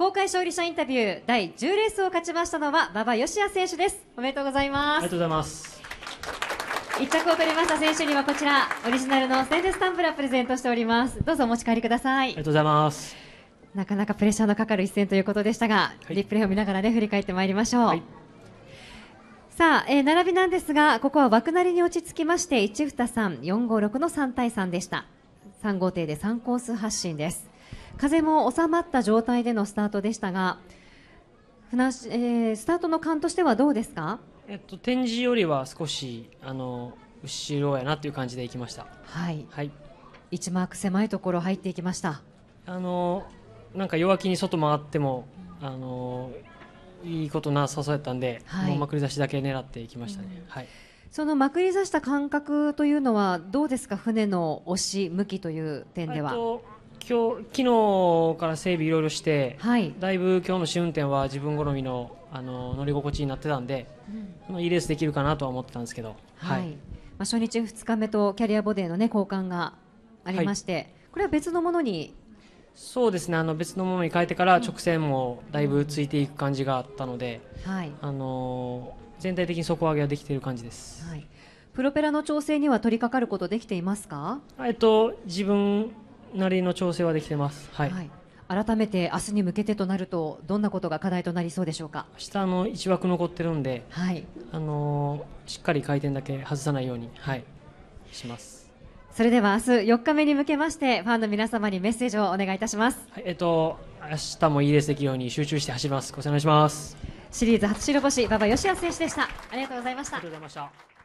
公開勝利者インタビュー第10レースを勝ちましたのは馬場義也選手ですおめでとうございますありがとうございます1着を取りました選手にはこちらオリジナルのステンレスタンブラプレゼントしておりますどうぞお持ち帰りくださいありがとうございますなかなかプレッシャーのかかる一戦ということでしたが、はい、リプレイを見ながらね振り返ってまいりましょう、はいさあ、えー、並びなんですが、ここは枠なりに落ち着きまして、1、2、3、4、5、6の3対3でした。3号艇で3コース発進です。風も収まった状態でのスタートでしたが、船えー、スタートの感としてはどうですか、えっと、展示よりは少しあの後ろやなという感じでいきました。はい、はい、1マーク狭いところ入っていきましたあのなんか弱気に外回っても、あのいいことなさそうやったんで、はいもうまくり差しだけ狙っていきましたね。うんはいそのまくり刺した感覚というのはどうですか船の押し向きという点では、えっと今日昨日から整備いろいろして、はい、だいぶ今日の試運転は自分好みのあの乗り心地になってたんで、うん、いいレースできるかなとは思ってたんですけど、はい、はい、まあ、初日、2日目とキャリアボディの、ね、交換がありまして、はい、これは別のものにそうですねあの別のものに変えてから直線もだいぶついていく感じがあったので、はい、あの全体的に底上げはできている感じです。はいプロペラの調整には取り掛かることできていますか？えっと自分なりの調整はできてます。はい。はい、改めて明日に向けてとなるとどんなことが課題となりそうでしょうか明日の1枠残ってるんで、はい、あのー、しっかり回転だけ外さないように、はい、しますそれでは明日4日目に向けましてファンの皆様にメッセージをお願いいたします、はい、えっと明日もいいレースできるように集中して走りますごお願いしますシリーズ初白星馬場義也選手でしたありがとうございましたありがとうございました